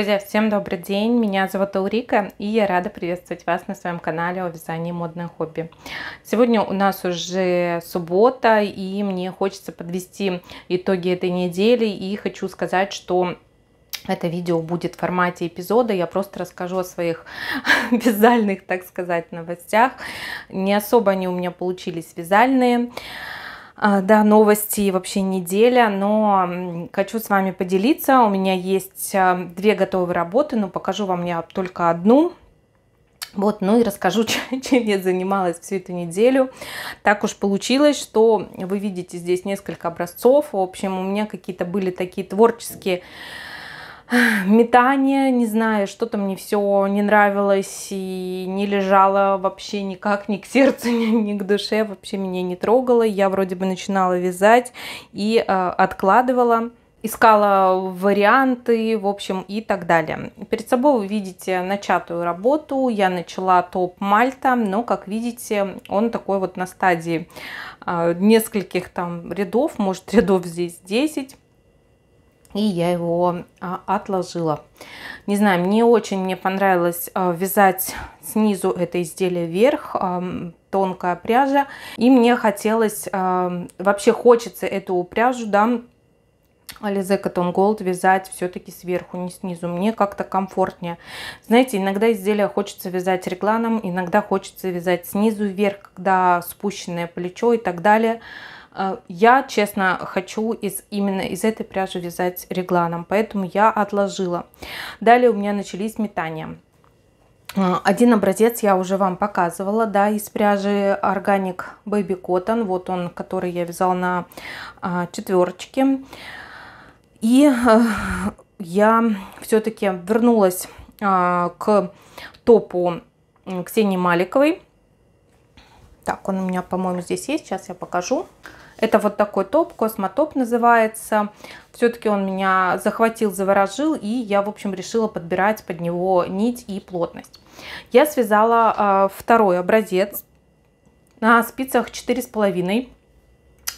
Друзья, всем добрый день, меня зовут Аурика, и я рада приветствовать вас на своем канале о вязании модное хобби. Сегодня у нас уже суббота, и мне хочется подвести итоги этой недели, и хочу сказать, что это видео будет в формате эпизода, я просто расскажу о своих вязальных, так сказать, новостях. Не особо они у меня получились вязальные, вязальные а, да, новости вообще неделя, но хочу с вами поделиться. У меня есть а, две готовые работы, но покажу вам я только одну. Вот, ну и расскажу, чем я занималась всю эту неделю. Так уж получилось, что вы видите здесь несколько образцов. В общем, у меня какие-то были такие творческие метание, не знаю, что-то мне все не нравилось и не лежало вообще никак ни к сердцу, ни, ни к душе, вообще меня не трогало. Я вроде бы начинала вязать и э, откладывала искала варианты, в общем, и так далее. Перед собой вы видите начатую работу. Я начала топ Мальта, но, как видите, он такой вот на стадии э, нескольких там рядов, может, рядов здесь 10 и я его а, отложила. Не знаю, мне очень мне понравилось а, вязать снизу это изделие вверх, а, тонкая пряжа. И мне хотелось, вообще хочется эту пряжу, да, Ализе Cotton Gold вязать все-таки сверху, не снизу. Мне как-то комфортнее. Знаете, иногда изделия хочется вязать регланом, иногда хочется вязать снизу вверх, когда спущенное плечо и так далее. Э, я, честно, хочу из, именно из этой пряжи вязать регланом, поэтому я отложила. Далее у меня начались метания. Э, один образец я уже вам показывала, да, из пряжи Organic Baby Cotton, вот он, который я вязала на а, э, четверочке. И э, я все-таки вернулась э, к топу Ксении Маликовой. Так, он у меня, по-моему, здесь есть, сейчас я покажу. Покажу. Это вот такой топ, космотоп называется. Все-таки он меня захватил, заворожил, и я, в общем, решила подбирать под него нить и плотность. Я связала э, второй образец на спицах 4,5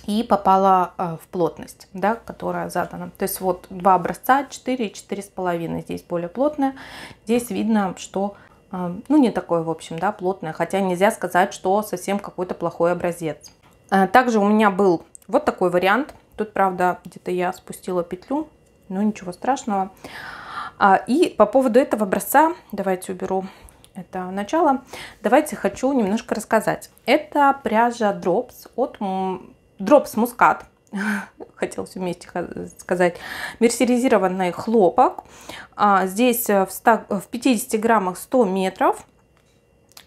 и попала э, в плотность, да, которая задана. То есть вот два образца, 4 и 4,5. Здесь более плотная. Здесь видно, что а, ну, не такое, в общем, да, плотное. Хотя нельзя сказать, что совсем какой-то плохой образец. Э, также у меня был вот такой вариант. Тут, правда, где-то я спустила петлю, но ничего страшного. А, и по поводу этого образца, давайте уберу это начало, давайте хочу немножко рассказать. Это пряжа Drops от Drops Muscat, хотелось вместе сказать, мерсеризированный хлопок. А, здесь э, в 50 граммах 100 метров.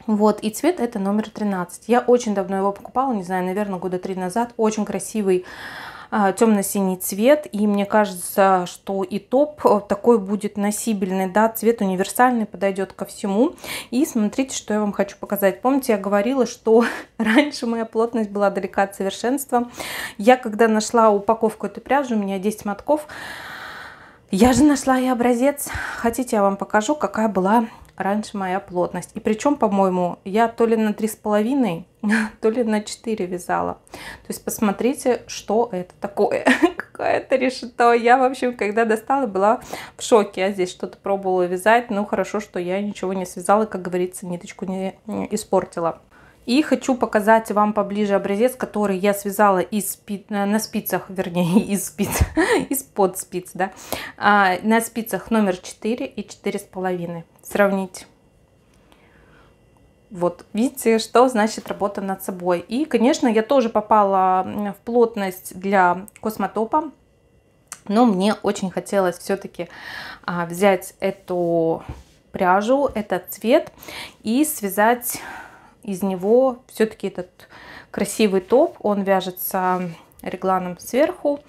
Вот, и цвет это номер 13. Я очень давно его покупала, не знаю, наверное, года три назад. Очень красивый а, темно-синий цвет, и мне кажется, что и топ э, такой будет носибельный, да, цвет универсальный, подойдет ко всему. И смотрите, что я вам хочу показать. Помните, я говорила, что раньше моя плотность была далека от совершенства. Я, когда нашла упаковку этой пряжи, у меня 10 мотков, я же нашла и образец. Хотите, я вам покажу, какая была раньше моя плотность. И причем, по-моему, я то ли на 3,5, то ли на 4 вязала. То есть посмотрите, что это такое. Какое-то решето. Я, в общем, когда достала, была в шоке. Я здесь что-то пробовала вязать. Ну, хорошо, что я ничего не связала, как говорится, ниточку не, не испортила. И хочу показать вам поближе образец, который я связала из спи... Э, на спицах, вернее, из спиц, из-под спиц, да, а, на спицах номер 4 и 4,5 сравнить. Вот, видите, что значит работа над собой. И, конечно, я тоже попала в плотность для космотопа, но мне очень хотелось все-таки а, взять эту пряжу, этот цвет и связать из него все-таки этот красивый топ. Он вяжется регланом сверху.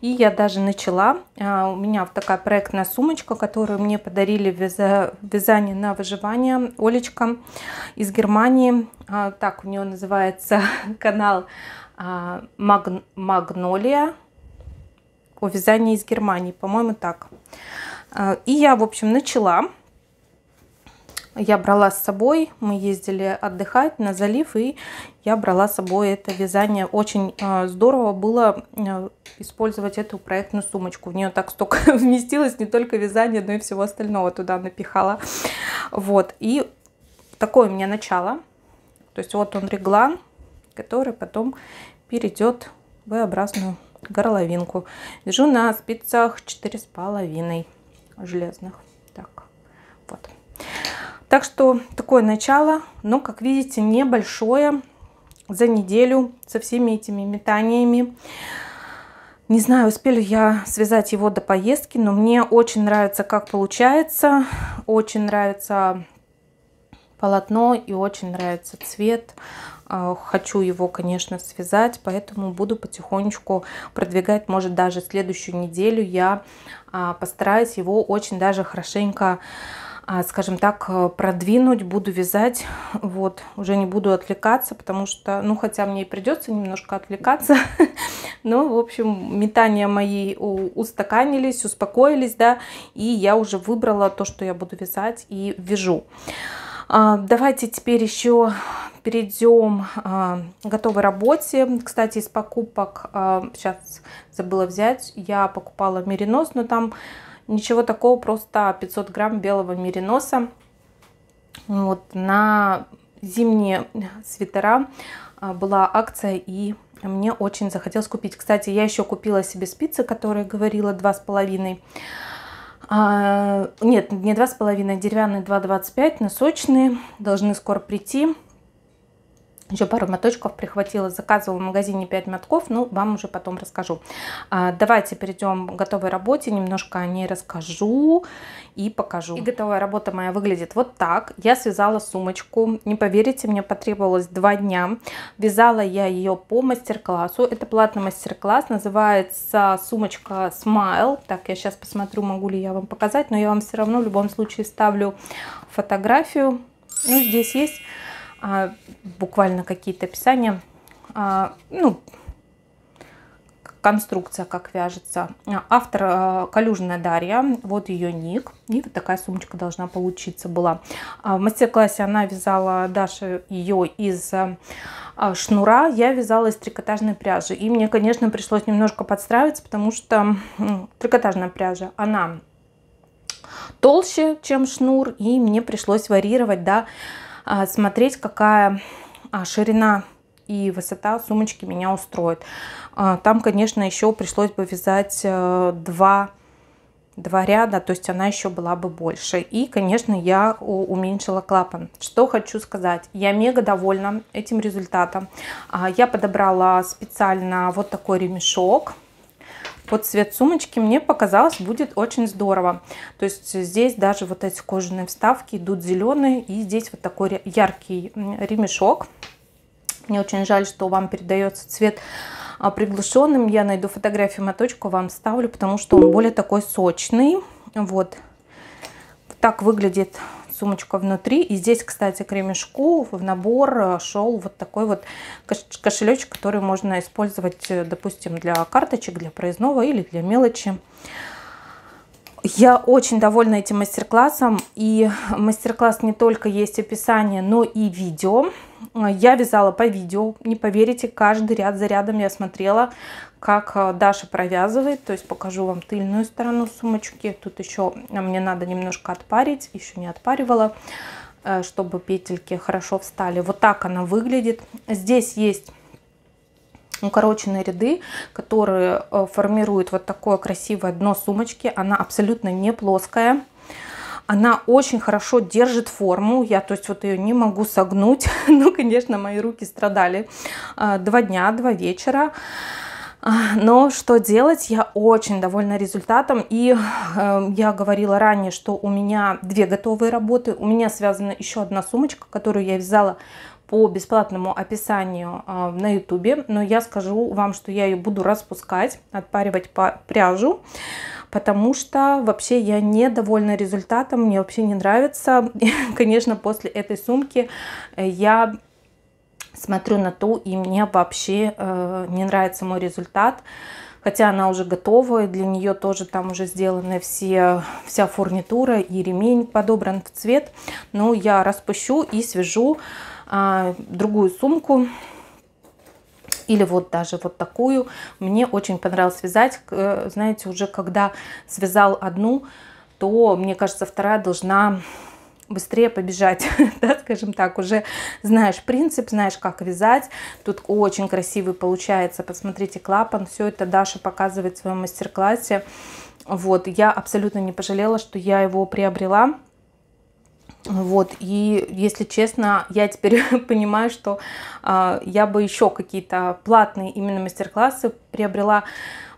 И я даже начала. А, у меня такая проектная сумочка, которую мне подарили вязание на выживание. Олечка из Германии. А, так у нее называется канал а, Магнолия о вязании из Германии. По-моему, так. И я, в общем, начала я брала с собой, мы ездили отдыхать на залив, и я брала с собой это вязание. Очень э, здорово было э, использовать эту проектную сумочку. В нее так столько вместилось, не только вязание, но и всего остального туда напихала. Вот, и такое у меня начало. То есть вот он реглан, который потом перейдет в V-образную горловинку. Вяжу на спицах 4,5 железных. Так, вот. Так что такое начало, но, как видите, небольшое за неделю со всеми этими метаниями. Не знаю, успею я связать его до поездки, но мне очень нравится, как получается. Очень нравится полотно и очень нравится цвет. А, хочу его, конечно, связать, поэтому буду потихонечку продвигать. Может, даже следующую неделю я а, постараюсь его очень даже хорошенько а, скажем так, э, продвинуть, буду вязать, вот, уже не буду отвлекаться, потому что, ну, хотя мне и придется немножко отвлекаться, но, в общем, метания мои устаканились, успокоились, да, и я уже выбрала то, что я буду вязать и вяжу. А, давайте теперь еще перейдем а, к готовой работе. Кстати, из покупок, сейчас забыла взять, я покупала меринос, но там Ничего такого, просто 500 грамм белого мериноса вот, на зимние свитера а, была акция и мне очень захотелось купить. Кстати, я еще купила себе спицы, которые говорила 2,5. А, нет, не 2,5, деревянные 2,25, носочные, должны скоро прийти. Еще пару моточков прихватила, заказывала в магазине 5 мотков, ну, вам уже потом расскажу. А, давайте перейдем к готовой работе, немножко о ней расскажу и покажу. И готовая работа моя выглядит вот так. Я связала сумочку, не поверите, мне потребовалось 2 дня. Вязала я ее по мастер-классу, это платный мастер-класс, называется сумочка Smile. Так, я сейчас посмотрю, могу ли я вам показать, но я вам все равно в любом случае ставлю фотографию. Ну, здесь есть а, буквально какие-то описания, а, ну, конструкция, как вяжется. Автор а, Калюжная Дарья, вот ее ник. И вот такая сумочка должна получиться была. А, в мастер-классе она вязала, Даша, ее из а, шнура, я вязала из трикотажной пряжи. И мне, конечно, пришлось немножко подстраиваться, потому что трикотажная пряжа, она толще, чем шнур, и мне пришлось варьировать, да, а, смотреть, какая а, ширина и высота сумочки меня устроит. А, там, конечно, еще пришлось бы вязать э, два два ряда, то есть она еще была бы больше. И, конечно, я уменьшила клапан. Что хочу сказать, я мега довольна этим результатом. Я подобрала специально вот такой ремешок, под цвет сумочки, мне показалось, будет очень здорово. То есть здесь даже вот эти кожаные вставки идут зеленые, и здесь вот такой яркий ремешок. Мне очень жаль, что вам передается цвет а, приглушенным. Я найду фотографию моточку, вам ставлю, потому что он более такой сочный. Вот. Так выглядит сумочка внутри. И здесь, кстати, к ремешку в набор э, шел вот такой вот кошелечек, который можно использовать, э, допустим, для карточек, для проездного или для мелочи. Я очень довольна этим мастер-классом. И мастер-класс не только есть описание, но и видео. Я вязала по видео, не поверите, каждый ряд за рядом я смотрела, как э, Даша провязывает. То есть покажу вам тыльную сторону сумочки. Тут еще а, мне надо немножко отпарить, еще не отпаривала, э, чтобы петельки хорошо встали. Вот так она выглядит. Здесь есть укороченные ряды, которые э, формируют вот такое красивое дно сумочки. Она абсолютно не плоская. Она очень хорошо держит форму. Я, то есть, вот ее не могу согнуть. ну, конечно, мои руки страдали а, два дня, два вечера. А, но что делать? Я очень довольна результатом. И э, я говорила ранее, что у меня две готовые работы. У меня связана еще одна сумочка, которую я вязала по бесплатному описанию а, на ютубе, но я скажу вам, что я ее буду распускать, отпаривать по пряжу, потому что вообще я недовольна результатом, мне вообще не нравится. Конечно, после этой сумки э, я смотрю на ту, и мне вообще э, не нравится мой результат. Хотя она уже готова, и для нее тоже там уже сделаны все, вся фурнитура, и ремень подобран в цвет. Но ну, я распущу и свяжу а, другую сумку или вот даже вот такую. Мне очень понравилось вязать. Э, знаете, уже когда связал одну, то, мне кажется, вторая должна быстрее побежать, да, скажем так, уже знаешь принцип, знаешь, как вязать. Тут очень красивый получается, посмотрите, клапан, все это Даша показывает в своем мастер-классе. Вот, я абсолютно не пожалела, что я его приобрела. Вот, и если честно, я теперь понимаю, что э, я бы еще какие-то платные именно мастер-классы приобрела,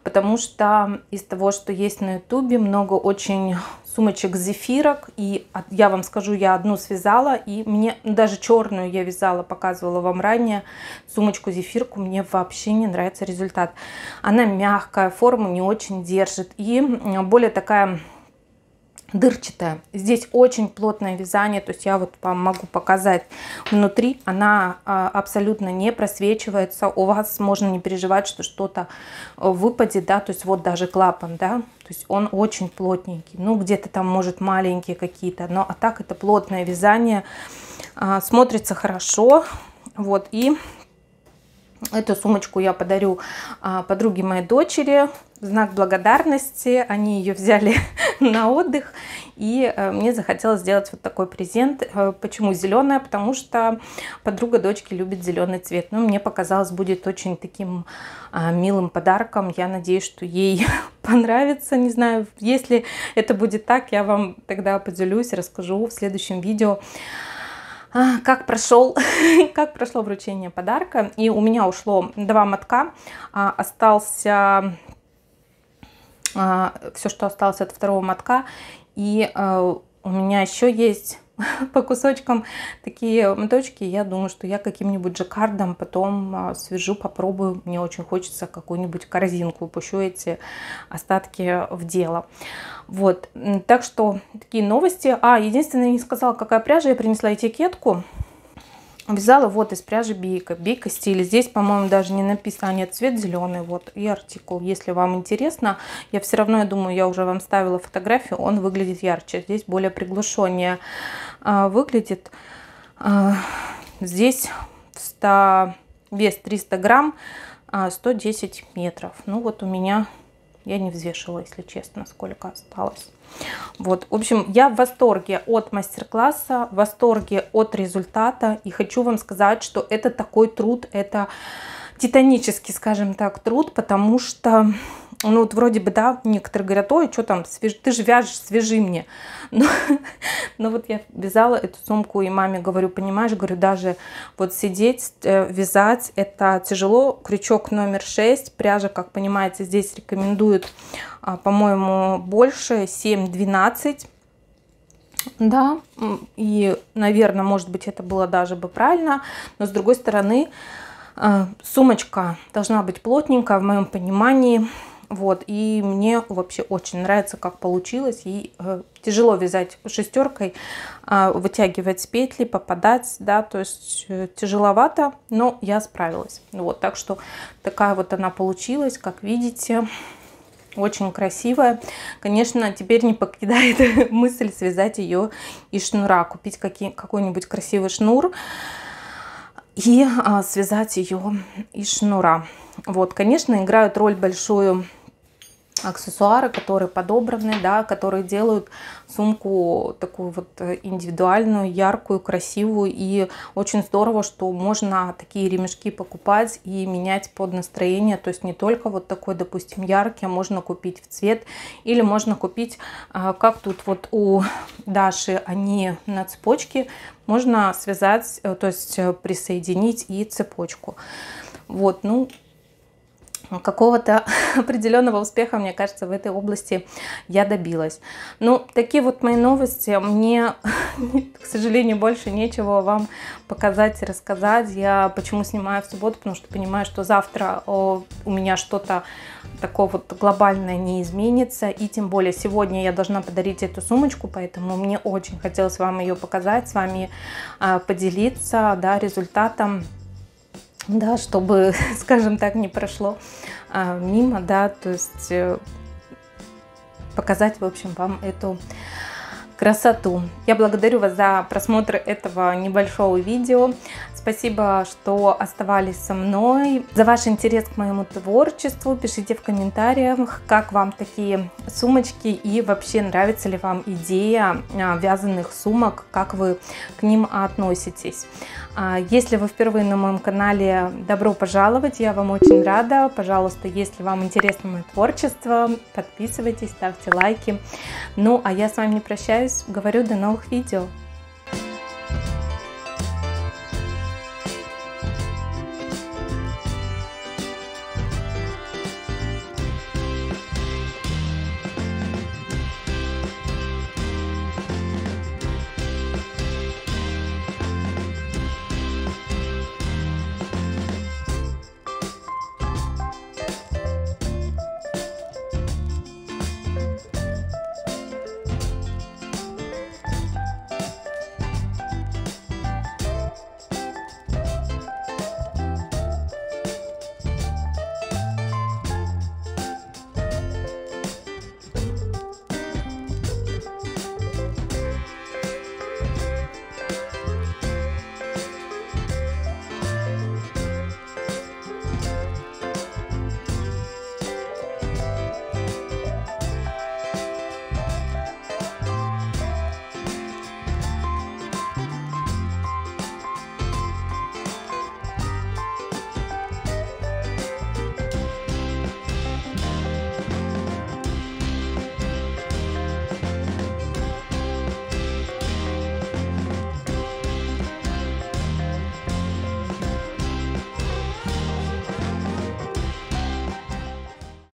потому что из того, что есть на ютубе, много очень сумочек зефирок, и я вам скажу, я одну связала, и мне даже черную я вязала, показывала вам ранее, сумочку зефирку, мне вообще не нравится результат. Она мягкая, форму не очень держит, и более такая дырчатая. Здесь очень плотное вязание, то есть я вот вам могу показать внутри, она а, абсолютно не просвечивается, у вас можно не переживать, что что-то э, выпадет, да, то есть вот даже клапан, да, то есть он очень плотненький, ну где-то там может маленькие какие-то, но а так это плотное вязание, а, смотрится хорошо, вот, и Эту сумочку я подарю а, подруге моей дочери в знак благодарности. Они ее взяли на отдых. И э, мне захотелось сделать вот такой презент. Э, почему зеленая? Потому что подруга дочки любит зеленый цвет. Ну, мне показалось, будет очень таким а, милым подарком. Я надеюсь, что ей понравится. Не знаю, если это будет так, я вам тогда поделюсь, расскажу в следующем видео а, как прошел, как прошло вручение подарка. И у меня ушло два мотка, а, остался а, все, что осталось от второго мотка. И а, у меня еще есть по кусочкам такие моточки. Я думаю, что я каким-нибудь жаккардом потом а, свяжу, попробую. Мне очень хочется какую-нибудь корзинку. Пущу эти остатки в дело. Вот. Так что такие новости. А, единственное, я не сказала, какая пряжа. Я принесла этикетку. Вязала вот из пряжи бейка, бейка стиль. Здесь, по-моему, даже не написано, а нет, цвет зеленый, вот, и артикул. Если вам интересно, я все равно, я думаю, я уже вам ставила фотографию, он выглядит ярче. Здесь более приглушеннее а, выглядит. А, здесь 100, вес 300 грамм, 110 а, метров. Ну вот у меня, я не взвешивала, если честно, сколько осталось. Вот, в общем, я в восторге от мастер-класса, в восторге от результата. И хочу вам сказать, что это такой труд, это титанический, скажем так, труд, потому что ну вот вроде бы, да, некоторые говорят, ой, что там, свяж... ты же вяжешь, свяжи мне. Но, но вот я вязала эту сумку и маме говорю, понимаешь, говорю, даже вот сидеть, э, вязать, это тяжело. Крючок номер 6, пряжа, как понимаете, здесь рекомендуют, а, по-моему, больше, 7-12. Да, и, наверное, может быть, это было даже бы правильно, но с другой стороны, э, сумочка должна быть плотненькая, в моем понимании, вот, и мне вообще очень нравится, как получилось. И э, тяжело вязать шестеркой, э, вытягивать с петли, попадать, да, то есть э, тяжеловато, но я справилась. Ну вот, так что такая вот она получилась, как видите очень красивая. Конечно, теперь не покидает мысль связать ее из шнура, купить какой-нибудь красивый шнур и а, связать ее из шнура. Вот, конечно, играют роль большую аксессуары, которые подобраны, да, которые делают сумку такую вот э, индивидуальную, яркую, красивую. И очень здорово, что можно такие ремешки покупать и менять под настроение. То есть не только вот такой, допустим, яркий, а можно купить в цвет. Или можно купить, э, как тут вот у Даши, они на цепочке. Можно связать, э, то есть присоединить и цепочку. Вот, ну, какого-то определенного успеха, мне кажется, в этой области я добилась. Ну, такие вот мои новости. Мне, к сожалению, больше нечего вам показать и рассказать. Я почему снимаю в субботу, потому что понимаю, что завтра у меня что-то такое вот глобальное не изменится. И тем более сегодня я должна подарить эту сумочку, поэтому мне очень хотелось вам ее показать, с вами а, поделиться да, результатом да, чтобы, скажем так, не прошло а, мимо, да, то есть э, показать, в общем, вам эту красоту. Я благодарю вас за просмотр этого небольшого видео. Спасибо, что оставались со мной. За ваш интерес к моему творчеству пишите в комментариях, как вам такие сумочки и вообще нравится ли вам идея а, вязаных сумок, как вы к ним относитесь. А, если вы впервые на моем канале, добро пожаловать, я вам очень рада. Пожалуйста, если вам интересно мое творчество, подписывайтесь, ставьте лайки. Ну, а я с вами не прощаюсь Говорю до новых видео.